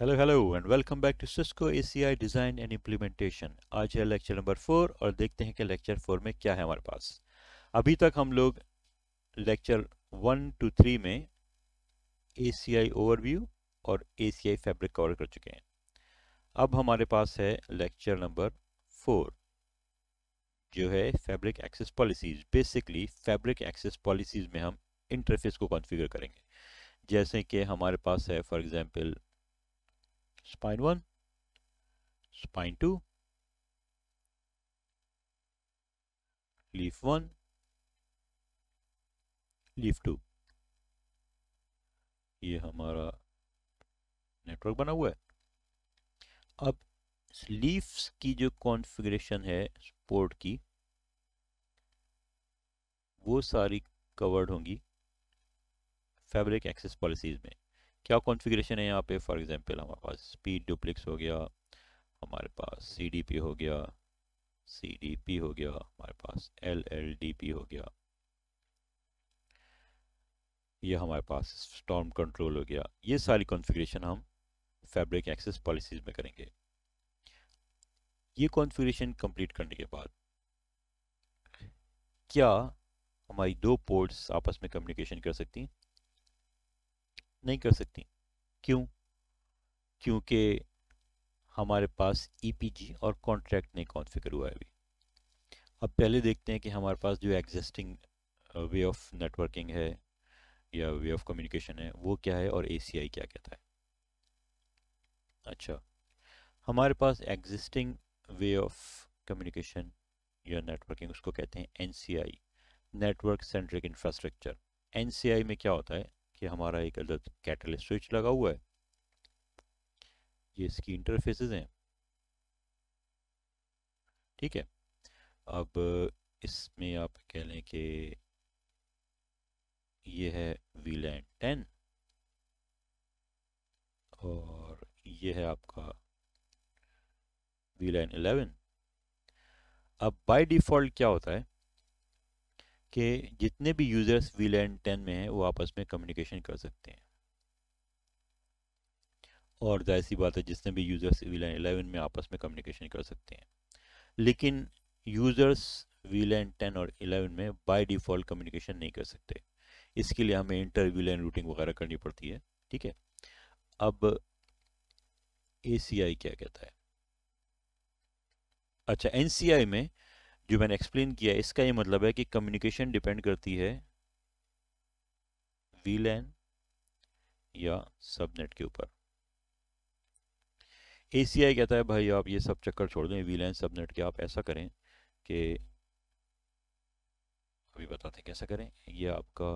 hello hello and welcome back to Cisco ACI design and implementation आज है lecture number four और देखते हैं कि लेक्चर फोर में क्या है हमारे पास अभी तक हम लोग लेक्चर वन टू थ्री में एसीआई ओवरव्यू और एसीआई फैब्रिक कवर कर चुके हैं अब हमारे पास है लेक्चर नंबर फोर जो है fabric access policies basically fabric access policies में हम इंटरफेस को कॉन्फ़िगर करेंगे जैसे कि हमारे पास है for example spine 1, spine 2, leaf 1, leaf two ये हमारा नेटवर्क बना हुआ है अब लीव्स की जो कॉन्फ़िगरेशन है पोर्ट की वो सारी कवर्ड होंगी फैब्रिक एक्सेस पॉलिसीज़ में क्या कॉन्फ़िगरेशन है यहाँ पे फॉर एग्जांपल हमारे पास स्पीड डुप्लिक्स हो गया हमारे पास सी हो गया सी हो गया हमारे पास एल एल हो गया ये हमारे पास स्टॉर्म कंट्रोल हो गया ये सारी कॉन्फ़िगरेशन हम फैब्रिक एक्सेस पॉलिसीज़ में करेंगे ये कॉन्फ़िगरेशन कंप्लीट करने के बाद क्या हमारी दो पोर्ट्स आपस में कम्युनिकेशन कर सकती हैं नहीं कर सकती क्यों क्योंकि हमारे पास ईपीजी e और कॉन्ट्रैक्ट नहीं कॉन्फ़िगर हुआ है अभी अब पहले देखते हैं कि हमारे पास जो एग्जिस्टिंग वे ऑफ नेटवर्किंग है या वे ऑफ कम्युनिकेशन है वो क्या है और एसीआई क्या कहता है अच्छा हमारे पास एग्जिस्टिंग वे ऑफ कम्युनिकेशन या नेटवर्किंग उसको कहते हैं NCI network centric infrastructure NCI में क्या होता है कि हमारा एक कैटलिस्ट स्विच लगा हुआ है ये इसकी इंटरफेसेस हैं ठीक है अब इसमें आप कह लें कि ये है वी लैंड टेन और ये है आपका वी लैंड एलेवन अब बाय डिफ़ॉल्ट क्या होता है कि जितने भी यूज़र्स वी लैंड टेन में हैं वो आपस में कम्युनिकेशन कर सकते हैं और जाहिर सी बात है जितने भी यूज़र्स वी लैंड एलेवन में आपस में कम्युनिकेशन कर सकते हैं लेकिन यूज़र्स वी लैंड टेन और एलेवन में बाय डिफ़ॉल्ट कम्युनिकेशन नहीं कर सकते इसके लिए हमें इंटर वी लैंड रूटिंग वगैरह करनी पड़ती है ठीक है अब ए क्या कहता है अच्छा एन में जो मैंने एक्सप्लेन किया है इसका ये मतलब है कि कम्युनिकेशन डिपेंड करती है वीलैन या सबनेट के ऊपर ए सी आई कहता है भाई आप ये सब चक्कर छोड़ दें वीलैन सबनेट के आप ऐसा करें कि अभी बताते हैं कैसा करें ये आपका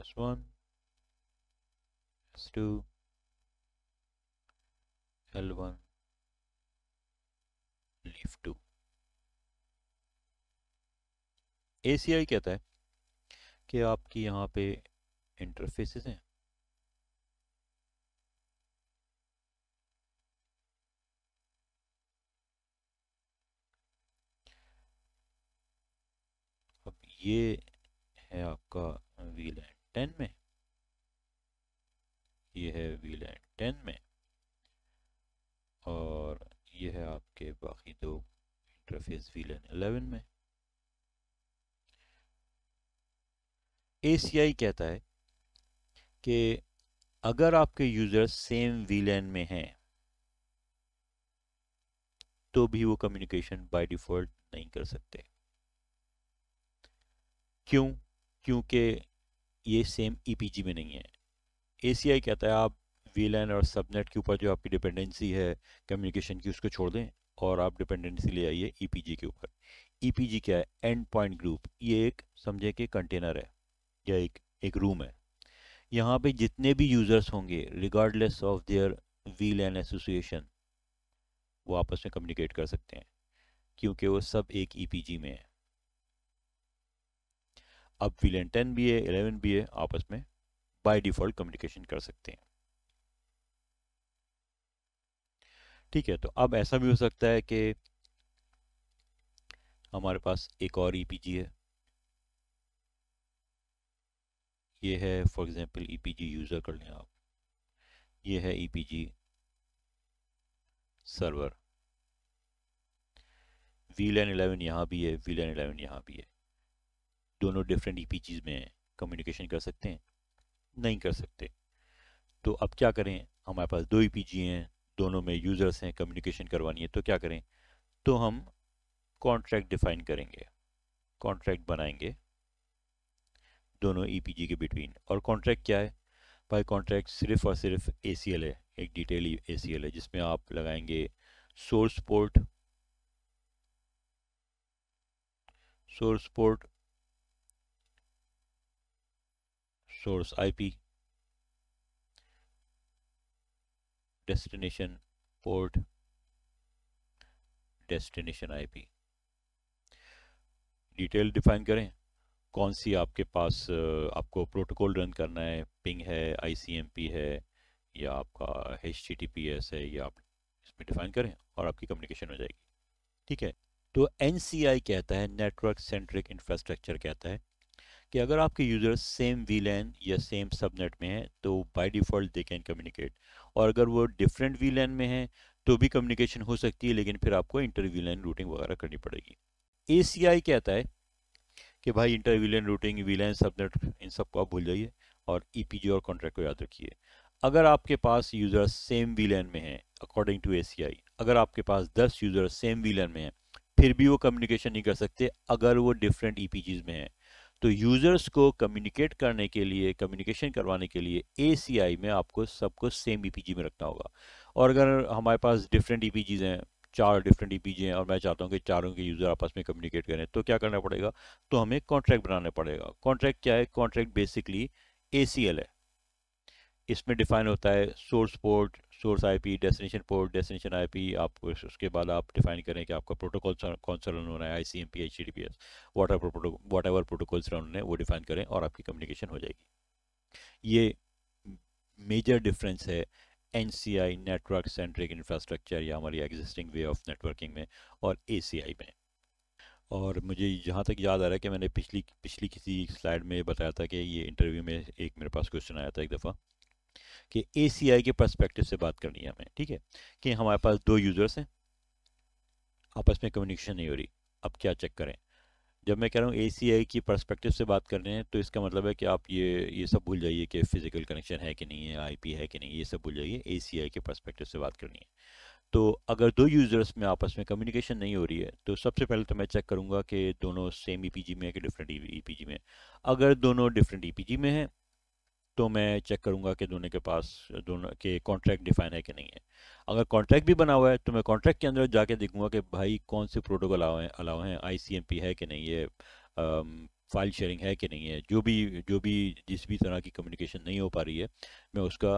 S one S two L one leaf two A C I कहता है कि आपकी यहाँ पे इंटरफेसेस हैं अब ये है आपका व्हील एंड टेन में ये है व्हील एंड टेन में और ये है आपके बाकी दो इंटरफेस वी लेन एलेवन में ए सी आई कहता है कि अगर आपके यूज़र सेम वी एन में हैं तो भी वो कम्युनिकेशन बाय डिफ़ॉल्ट नहीं कर सकते क्यों क्योंकि ये सेम ईपीजी e में नहीं है एसीआई कहता है आप वीलैन और सबनेट के ऊपर जो आपकी डिपेंडेंसी है कम्युनिकेशन की उसको छोड़ दें और आप डिपेंडेंसी ले आइए ईपीजी e के ऊपर ईपीजी e क्या है एंड पॉइंट ग्रुप ये एक समझे कि कंटेनर है या एक एक रूम है यहाँ पे जितने भी यूज़र्स होंगे regardless of their wheel and association वो आपस में कम्युनिकेट कर सकते हैं क्योंकि वो सब एक ईपीजी e में है अब वील एंड टेन भी है एलेवन भी है आपस में बाय डिफ़ॉल्ट कम्युनिकेशन कर सकते हैं ठीक है तो अब ऐसा भी हो सकता है कि हमारे पास एक और ई e है ये है फॉर एग्जांपल ईपीजी यूज़र कर लें आप ये है EPG server V LAN eleven यहाँ भी है वी लैन एलेवन यहाँ भी है दोनों डिफरेंट ई e में कम्युनिकेशन कर सकते हैं नहीं कर सकते तो अब क्या करें हमारे पास दो ई e हैं दोनों में यूज़र्स हैं कम्युनिकेशन करवानी है तो क्या करें तो हम कॉन्ट्रैक्ट डिफाइन करेंगे कॉन्ट्रैक्ट बनाएंगे दोनों ईपीजी e के बिटवीन और कॉन्ट्रैक्ट क्या है भाई कॉन्ट्रैक्ट सिर्फ और सिर्फ ए है एक डिटेल ए है जिसमें आप लगाएंगे source port source port source IP destination port destination IP detail define करें कौन सी आपके पास आपको प्रोटोकॉल रन करना है पिंग है आईसीएमपी है या आपका एच है या आप इसमें डिफाइन करें और आपकी कम्युनिकेशन हो जाएगी ठीक है तो एन कहता है नेटवर्क सेंट्रिक इंफ्रास्ट्रक्चर कहता है कि अगर आपके यूज़र्स सेम वी लैन या सेम सबनेट में हैं तो by default they can communicate और अगर वो डिफरेंट वी लैन में हैं तो भी कम्युनिकेशन हो सकती है लेकिन फिर आपको इंटर वी लैन रूटिंग वगैरह करनी पड़ेगी ए सी आई कहता है कि भाई inter V LAN routing V LAN subnet इन सबको आप भूल जाइए और ई पी जी और कॉन्ट्रैक्ट को याद रखिए अगर आपके पास यूज़र सेम वी लैन में हैं अकॉर्डिंग टू ए सी आई अगर आपके पास दस यूज़र सेम वी लैन में हैं फिर भी वो कम्युनिकेशन नहीं कर सकते अगर वो डिफरेंट ई पी जीज में हैं तो यूज़र्स को कम्युनिकेट करने के लिए कम्युनिकेशन करवाने के लिए ए में आपको सबको सेम ई e में रखना होगा और अगर हमारे पास डिफरेंट ई e हैं चार डिफरेंट ई e हैं और मैं चाहता हूँ कि चारों के यूज़र आपस में कम्युनिकेट करें तो क्या करना पड़ेगा तो हमें कॉन्ट्रैक्ट बनाना पड़ेगा कॉन्ट्रैक्ट क्या है कॉन्ट्रैक्ट बेसिकली ए है इसमें डिफाइन होता है source port source IP destination port destination IP आप उसके बाद आप डिफाइन करें कि आपका प्रोटोकॉल कौन सा रन होना है I C M P H D P S what whatever protocols run होने वो डिफाइन करें और आपकी कम्युनिकेशन हो जाएगी ये मेजर डिफरेंस है N C I network centric infrastructure या हमारी एग्जिस्टिंग वे ऑफ नेटवर्किंग में और ए सी आई में और मुझे जहाँ तक याद आ रहा है कि मैंने पिछली पिछली किसी स्लाइड में बताया था कि ये इंटरव्यू में एक मेरे पास क्वेश्चन आया था एक दफ़ा कि ए के परस्पेक्टिव से बात करनी है हमें ठीक है कि हमारे पास दो यूज़र्स हैं आपस में कम्युनिकेशन नहीं हो रही अब क्या चेक करें जब मैं कह रहा हूँ ए की परस्पेक्टिव से बात कर रहे हैं तो इसका मतलब है कि आप ये ये सब भूल जाइए कि फ़िज़िकल कनेक्शन है कि नहीं है पी है कि नहीं ये सब भूल जाइए ए के परस्पेक्टिव से बात करनी है तो अगर दो यूज़र्स में आपस में कम्युनिकेशन नहीं हो रही है तो सबसे पहले तो मैं चेक करूँगा कि दोनों सेम ई e में है कि डिफरेंट ई e में अगर दोनों डिफरेंट ई e में हैं तो मैं चेक करूँगा कि दोनों के पास दोनों के कॉन्ट्रैक्ट डिफाइन है कि नहीं है अगर कॉन्ट्रैक्ट भी बना हुआ है तो मैं कॉन्ट्रैक्ट के अंदर जाके देखूँगा कि भाई कौन से प्रोटोकॉल अलाव हैं अलाव हैं आई है कि नहीं है फाइल शेयरिंग है कि नहीं है जो भी जो भी जिस भी तरह की कम्युनिकेशन नहीं हो पा रही है मैं उसका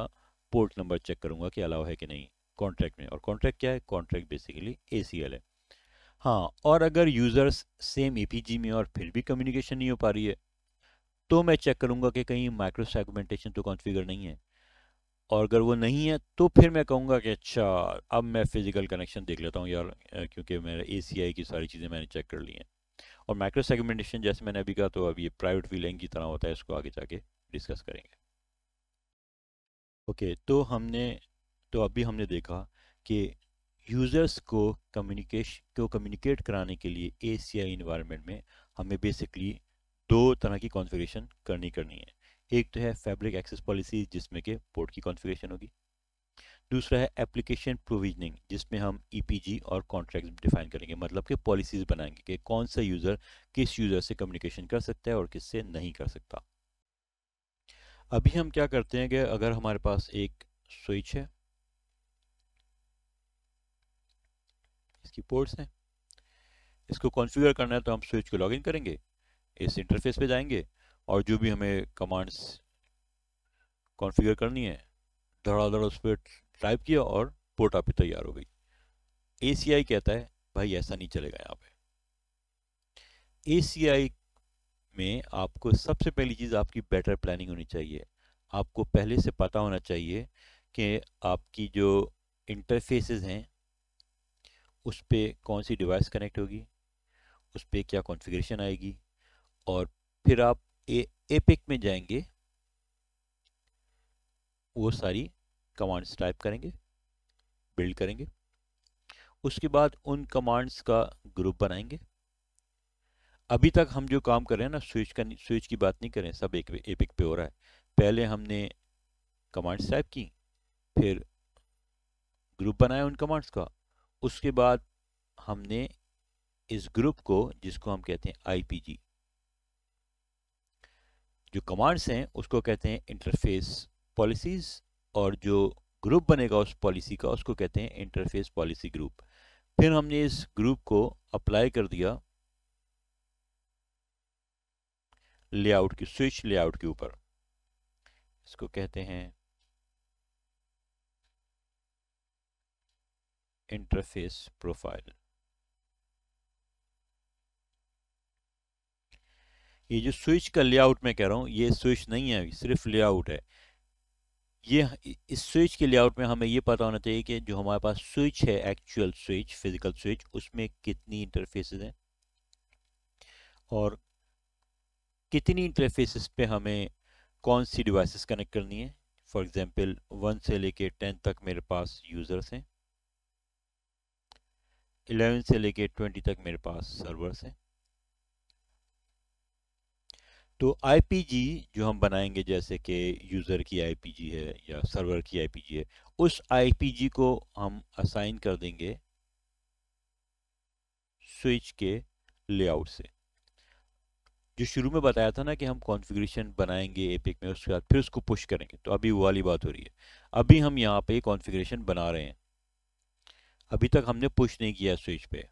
पोर्ट नंबर चेक करूँगा कि अलाव है कि नहीं कॉन्ट्रैक्ट में और कॉन्ट्रैक्ट क्या है कॉन्ट्रैक्ट बेसिकली ए है हाँ और अगर यूज़र्स सेम ए में और फिर भी कम्युनिकेशन नहीं हो पा रही है तो मैं चेक करूँगा कि कहीं माइक्रो सेगमेंटेशन तो कॉन्फ़िगर नहीं है और अगर वो नहीं है तो फिर मैं कहूँगा कि अच्छा अब मैं फ़िज़िकल कनेक्शन देख लेता हूँ यार क्योंकि मेरे ए की सारी चीज़ें मैंने चेक कर ली हैं और माइक्रो सेगमेंटेशन जैसे मैंने अभी कहा तो अब ये प्राइवेट फीलिंग की तरह होता है इसको आगे जाके डिस्कस करेंगे ओके तो हमने तो अभी हमने देखा कि यूज़र्स को कम्युनिकेशन को कम्युनिकेट कराने के लिए ए सी आई में हमें बेसिकली दो तरह की कॉन्फ़िगरेशन करनी करनी है एक तो है फैब्रिक एक्सेस पॉलिसी जिसमें के पोर्ट की कॉन्फ़िगरेशन होगी दूसरा है एप्लीकेशन प्रोविजनिंग जिसमें हम ईपीजी e और कॉन्ट्रैक्ट डिफाइन करेंगे मतलब कि पॉलिसीज़ बनाएंगे कि कौन सा यूज़र किस यूज़र से कम्युनिकेशन कर सकता है और किससे नहीं कर सकता अभी हम क्या करते हैं कि अगर हमारे पास एक स्विच है इसकी पोर्ट्स हैं इसको कॉन्फ़िगर करना है तो हम स्विच को लॉगिन करेंगे इस इंटरफेस पे जाएंगे और जो भी हमें कमांड्स कॉन्फ़िगर करनी है धड़ाधड़ उस पर टाइप किया और पोर्ट आप तैयार हो गई ए कहता है भाई ऐसा नहीं चलेगा यहाँ पे ए में आपको सबसे पहली चीज़ आपकी बेटर प्लानिंग होनी चाहिए आपको पहले से पता होना चाहिए कि आपकी जो इंटरफेसेस हैं उस पर कौन सी डिवाइस कनेक्ट होगी उस पर क्या कॉन्फ़िगरेशन आएगी और फिर आप ए एपिक में जाएंगे वो सारी कमांड्स टाइप करेंगे बिल्ड करेंगे उसके बाद उन कमांड्स का ग्रुप बनाएंगे अभी तक हम जो काम कर रहे हैं ना स्विच का स्विच की बात नहीं कर रहे हैं सब एक एपिक पे हो रहा है पहले हमने कमांड्स टाइप की फिर ग्रुप बनाया उन कमांड्स का उसके बाद हमने इस ग्रुप को जिसको हम कहते हैं आईपीजी जो कमांड्स हैं उसको कहते हैं इंटरफेस पॉलिसीज़ और जो ग्रुप बनेगा उस पॉलिसी का उसको कहते हैं इंटरफेस पॉलिसी ग्रुप फिर हमने इस ग्रुप को अप्लाई कर दिया लेआउट की स्विच लेआउट के ऊपर इसको कहते हैं इंटरफेस प्रोफाइल ये जो स्विच का लेआउट मैं कह रहा हूँ ये स्विच नहीं है सिर्फ लेआउट है ये इस स्विच के लेआउट में हमें ये पता होना चाहिए कि जो हमारे पास स्विच है एक्चुअल स्विच फिजिकल स्विच उसमें कितनी इंटरफेसेस हैं और कितनी इंटरफेसेस पे हमें कौन सी डिवाइसेस कनेक्ट करनी है फॉर एग्जांपल वन से लेके टेन तक मेरे पास यूज़र्स हैं एलेवन से लेके ट्वेंटी तक मेरे पास सर्वर्स हैं तो आईपीजी जो हम बनाएंगे जैसे कि यूज़र की आईपीजी है या सर्वर की आईपीजी है उस आईपीजी को हम असाइन कर देंगे स्विच के लेआउट से जो शुरू में बताया था ना कि हम कॉन्फ़िगरेशन बनाएंगे एपिक में उसके बाद फिर उसको पुश करेंगे तो अभी वो वाली बात हो रही है अभी हम यहाँ पे कॉन्फ़िगरेशन बना रहे हैं अभी तक हमने पुश नहीं किया स्विच पे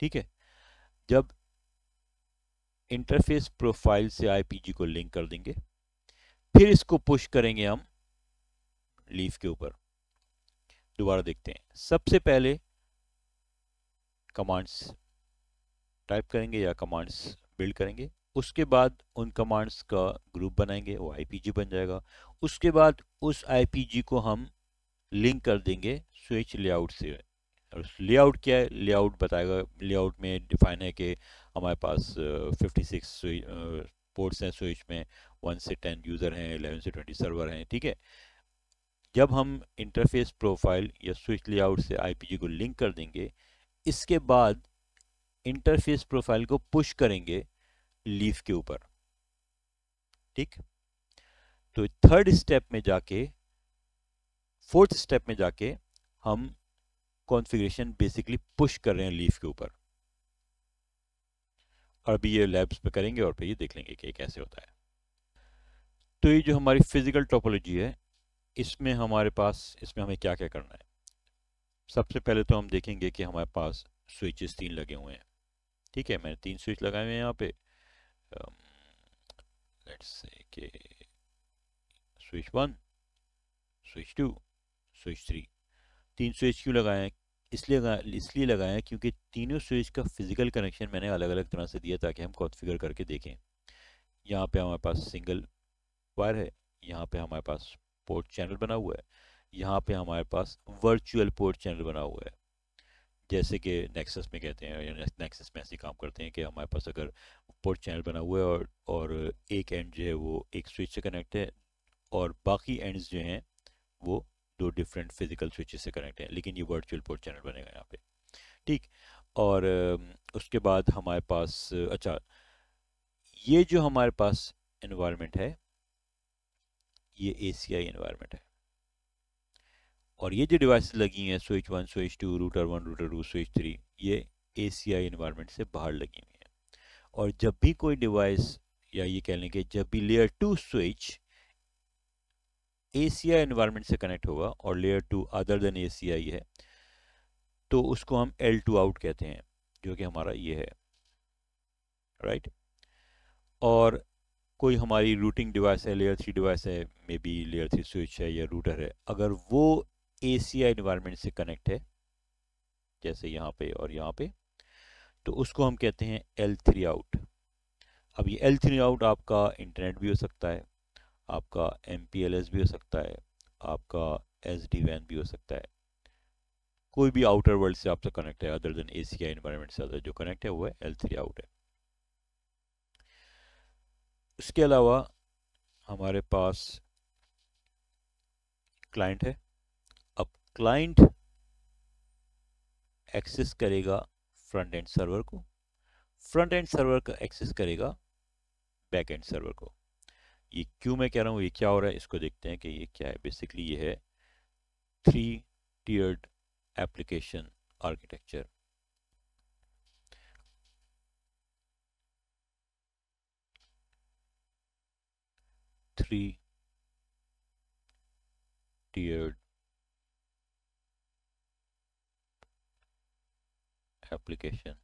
ठीक है जब इंटरफेस प्रोफाइल से आईपीजी को लिंक कर देंगे फिर इसको पुश करेंगे हम लीफ के ऊपर दोबारा देखते हैं सबसे पहले कमांड्स टाइप करेंगे या कमांड्स बिल्ड करेंगे उसके बाद उन कमांड्स का ग्रुप बनाएंगे वो आईपीजी बन जाएगा उसके बाद उस आईपीजी को हम लिंक कर देंगे स्विच लेआउट से और लेआउट क्या है लेआउट बताएगा लेआउट में डिफाइन है कि हमारे पास फिफ्टी सिक्स पोर्ट्स हैं स्विच में वन से टेन यूज़र हैं एलेवन से ट्वेंटी सर्वर हैं ठीक है जब हम इंटरफेस प्रोफाइल या स्विच लेआउट से आईपीजी को लिंक कर देंगे इसके बाद इंटरफेस प्रोफाइल को पुश करेंगे लीफ के ऊपर ठीक तो थर्ड स्टेप में जाके फोर्थ स्टेप में जाके हम कॉन्फ़िगरेशन बेसिकली पुश कर रहे हैं लीफ के ऊपर और अभी ये लैब्स पे करेंगे और फिर ये देख लेंगे कि कैसे होता है तो ये जो हमारी फिजिकल टोपोलॉजी है इसमें हमारे पास इसमें हमें क्या क्या करना है सबसे पहले तो हम देखेंगे कि हमारे पास स्विचेस तीन लगे हुए हैं ठीक है मैंने तीन स्विच लगाए हुए हैं यहाँ पे लेट्स से के switch one switch two switch three तीन स्विच क्यों लगाए हैं इसलिए इसलिए लगाए हैं क्योंकि तीनों स्विच का फिजिकल कनेक्शन मैंने अलग अलग तरह से दिया ताकि हम कॉन्फ़िगर करके देखें यहाँ पे हमारे पास सिंगल वायर है यहाँ पे हमारे पास पोर्ट चैनल बना हुआ है यहाँ पे हमारे पास वर्चुअल पोर्ट चैनल बना हुआ है जैसे कि नेक्सस में कहते हैं या नेक्सस में ऐसे काम करते हैं कि हमारे पास अगर पोर्ट चैनल बना हुआ है और और एक एंड जो है वो एक स्विच से कनेक्ट है और बाकी एंड्स जो हैं वो दो डिफरेंट फिजिकल स्विचेस से कनेक्ट है लेकिन ये वर्चुअल पोर्ट चैनल बनेगा यहाँ पे ठीक और उसके बाद हमारे पास अच्छा ये जो हमारे पास इन्वायरमेंट है ये ए सी आई इन्वायरमेंट है और ये जो डिवाइस लगी हैं switch one switch two router one router two switch three ये ए सी आई इन्वायरमेंट से बाहर लगी हुई हैं और जब भी कोई डिवाइस या ये कह लेंगे जब भी layer two switch A C I से कनेक्ट होगा और layer two other than A C I है तो उसको हम एल टू आउट कहते हैं जो कि हमारा ये है राइट और कोई हमारी रूटिंग डिवाइस है लेयर थ्री डिवाइस है maybe layer three switch है या रूटर है अगर वो ए सी आई से कनेक्ट है जैसे यहाँ पे और यहाँ पे तो उसको हम कहते हैं एल थ्री आउट अब ये एल थ्री आउट आपका इंटरनेट भी हो सकता है आपका एम भी हो सकता है आपका एस डी वैन भी हो सकता है कोई भी आउटर वर्ल्ड से आपसे कनेक्ट है other than A C environment से अदर जो कनेक्ट है वो है एल थ्री आउट है इसके अलावा हमारे पास क्लाइंट है अब क्लाइंट एक्सेस करेगा फ्रंट एंड सर्वर को फ्रंट एंड सर्वर का एक्सेस करेगा बैक एंड सर्वर को ये e क्यों मैं कह रहा हूँ ये क्या हो रहा है इसको देखते हैं कि ये क्या है बेसिकली ये है three tiered application architecture three tiered application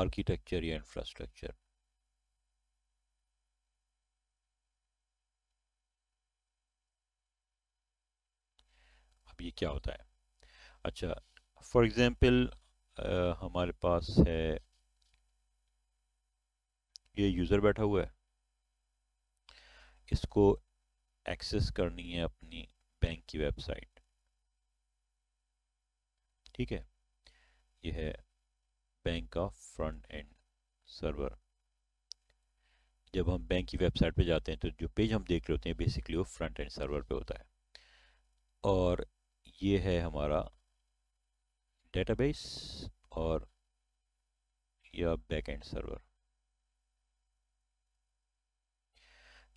architecture या इंफ्रास्ट्रक्चर अब ये क्या होता है अच्छा फॉर एग्ज़ाम्पल हमारे पास है ये यूज़र बैठा हुआ है इसको एक्सेस करनी है अपनी बैंक की वेबसाइट ठीक है ये है बैंक का फ्रंट एंड सर्वर जब हम बैंक की वेबसाइट पे जाते हैं तो जो पेज हम देख रहे होते हैं बेसिकली वो फ्रंट एंड सर्वर पे होता है और ये है हमारा डेटाबेस और या बैकएंड सर्वर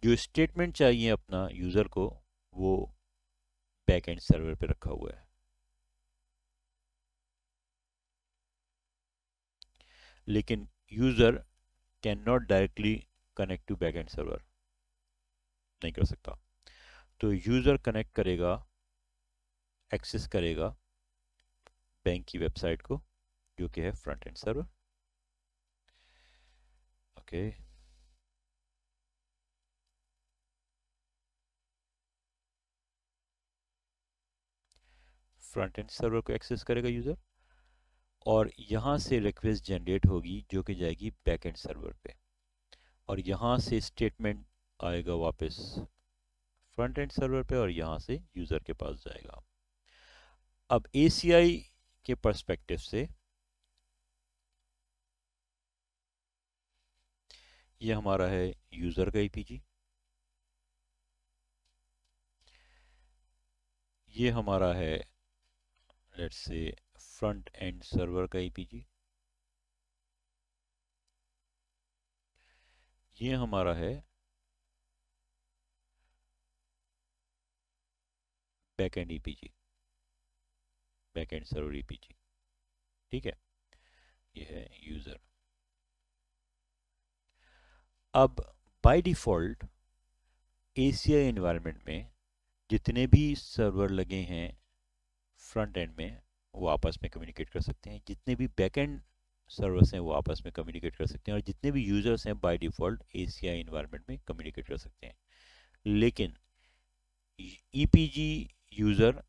जो स्टेटमेंट चाहिए अपना यूज़र को वो बैकएंड सर्वर पे रखा हुआ है लेकिन user can not directly connect to backend server नहीं कर सकता तो यूज़र कनेक्ट करेगा एक्सेस करेगा बैंक की वेबसाइट को जो कि है front end server okay front end server को एक्सेस करेगा यूज़र और यहाँ से रिक्वेस्ट जनरेट होगी जो कि जाएगी बैक एंड सर्वर पे और यहाँ से स्टेटमेंट आएगा वापस फ्रंट एंड सर्वर पे और यहाँ से यूज़र के पास जाएगा अब ए के पर्सपेक्टिव से ये हमारा है यूजर का ईपीजी ये हमारा है let's say front end server का ईपीजी ये हमारा है back end EPG packet server EPG ठीक है ये है यूज़र अब बाय डिफ़ॉल्ट एसीआई इन्वायरमेंट में जितने भी सर्वर लगे हैं फ्रंट एंड में वो आपस में कम्युनिकेट कर सकते हैं जितने भी बैक एंड सर्वर्स हैं वो आपस में कम्युनिकेट कर सकते हैं और जितने भी यूज़र्स हैं बाय डिफ़ॉल्ट एसीआई इन्वायरमेंट में कम्युनिकेट कर सकते हैं लेकिन EPG e user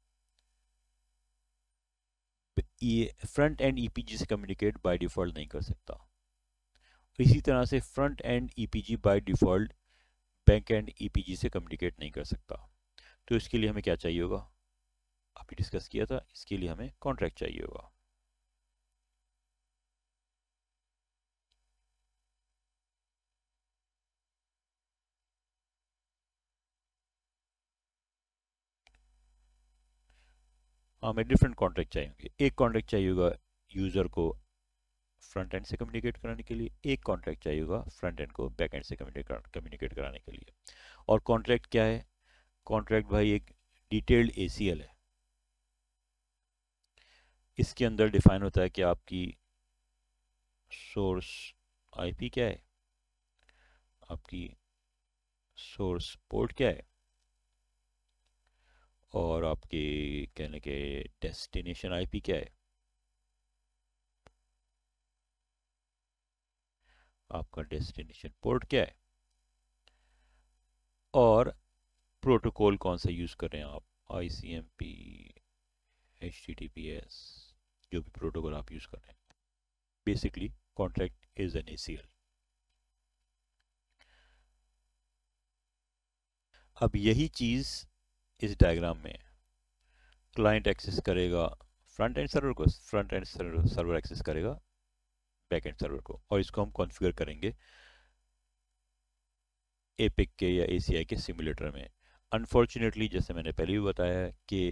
front end EPG से कम्युनिकेट बाय डिफ़ॉल्ट नहीं कर सकता इसी तरह से front end EPG by default bank end EPG से कम्युनिकेट नहीं कर सकता तो इसके लिए हमें क्या चाहिए होगा अभी डिस्कस किया था इसके लिए हमें कॉन्ट्रैक्ट चाहिए होगा हमें डिफरेंट कॉन्ट्रैक्ट चाहिए एक कॉन्ट्रैक्ट चाहिए होगा यूज़र को फ्रंट एंड से कम्युनिकेट कराने के लिए एक कॉन्ट्रैक्ट चाहिए होगा फ्रंट एंड को बैक एंड से कम्युनिकेट कराने के लिए और कॉन्ट्रैक्ट क्या है कॉन्ट्रैक्ट भाई एक डिटेल्ड ए है इसके अंदर डिफाइन होता है कि आपकी सोर्स आईपी क्या है आपकी सोर्स पोर्ट क्या है और आपके कहने के डेस्टिनेशन आईपी क्या है आपका डेस्टिनेशन पोर्ट क्या है और प्रोटोकॉल कौन सा यूज़ कर रहे हैं आप I C M P H T T P S जो भी प्रोटोकॉल आप यूज़ कर रहे हैं basically contract is an ACL अब यही चीज़ इस डायग्राम में क्लाइंट एक्सेस करेगा फ्रंट एंड सर्वर को front end server server access करेगा बैक एंड सर्वर को और इसको हम कॉन्फ़िगर करेंगे एपिक के या ए के सिमुलेटर में अनफॉर्चुनेटली जैसे मैंने पहले भी बताया कि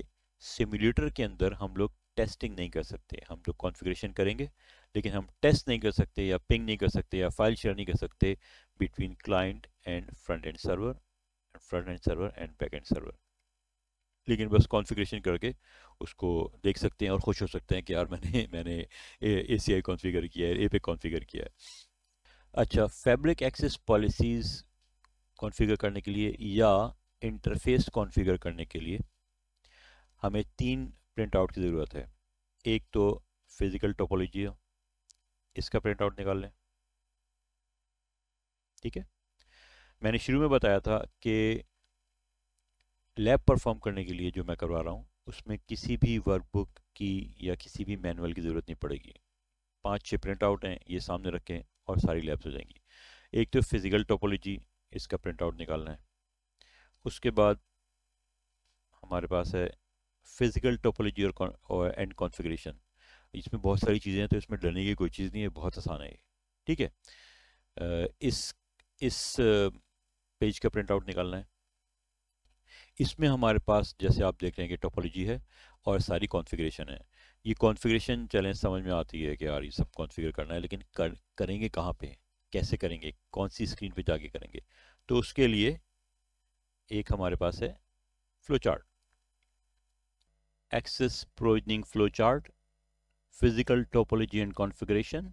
सिमुलेटर के अंदर हम लोग टेस्टिंग नहीं कर सकते हम लोग कॉन्फ़िगरेशन करेंगे लेकिन हम टेस्ट नहीं कर सकते या पिंग नहीं कर सकते या फाइल शेयर नहीं कर सकते between client and front end server front end server and back end server लेकिन बस कॉन्फ़िगरेशन करके उसको देख सकते हैं और खुश हो सकते हैं कि यार मैंने मैंने ए सी आई कॉन्फ़िगर किया है ए पे कॉन्फ़िगर किया है अच्छा फैब्रिक एक्सेस पॉलिसीज़ कॉन्फ़िगर करने के लिए या इंटरफेस कॉन्फ़िगर करने के लिए हमें तीन प्रिंट आउट की ज़रूरत है एक तो फिज़िकल टोपोलॉजी है इसका प्रिंट आउट निकाल लें ठीक है मैंने शुरू में बताया था कि लैब परफॉर्म करने के लिए जो मैं करवा रहा हूँ उसमें किसी भी वर्कबुक की या किसी भी मैनुअल की ज़रूरत नहीं पड़ेगी पांच छः प्रिंट आउट हैं ये सामने रखें और सारी लैब्स हो जाएंगी एक तो फिज़िकल टोपोलॉजी इसका प्रिंट आउट निकालना है उसके बाद हमारे पास है फिज़िकल टोपोलॉजी और एंड कॉन्फ़िगरेशन इसमें बहुत सारी चीज़ें हैं तो इसमें डरने की कोई चीज़ नहीं है बहुत आसान है ठीक है इस इस पेज का प्रिंट आउट निकालना है इसमें हमारे पास जैसे आप देख रहे हैं कि टोपोलॉजी है और सारी कॉन्फ़िगरेशन है ये कॉन्फ़िगरेशन चैलेंज समझ में आती है कि यार ये सब कॉन्फ़िगर करना है लेकिन कर, करेंगे कहाँ पे कैसे करेंगे कौन सी स्क्रीन पे जाके करेंगे तो उसके लिए एक हमारे पास है flow chart access provisioning flow chart physical topology and configuration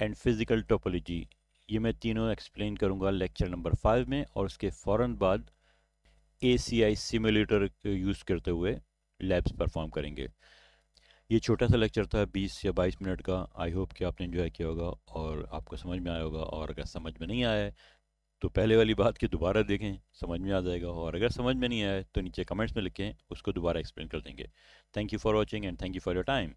and physical topology ये मैं तीनों एक्सप्लेन करूँगा लेक्चर नंबर फाइव में और उसके फ़ौर बाद ए सी आई सिमुलेटर यूज़ करते हुए लैब्स परफॉर्म करेंगे ये छोटा सा लेक्चर था 20 या 22 मिनट का आई होप कि आपने इन्जॉय किया होगा और आपको समझ में आया होगा और अगर समझ में नहीं आया है तो पहले वाली बात की दोबारा देखें समझ में आ जाएगा और अगर समझ में नहीं आया तो नीचे कमेंट्स में लिखें उसको दोबारा एक्सप्लेन कर देंगे thank you for watching and thank you for your time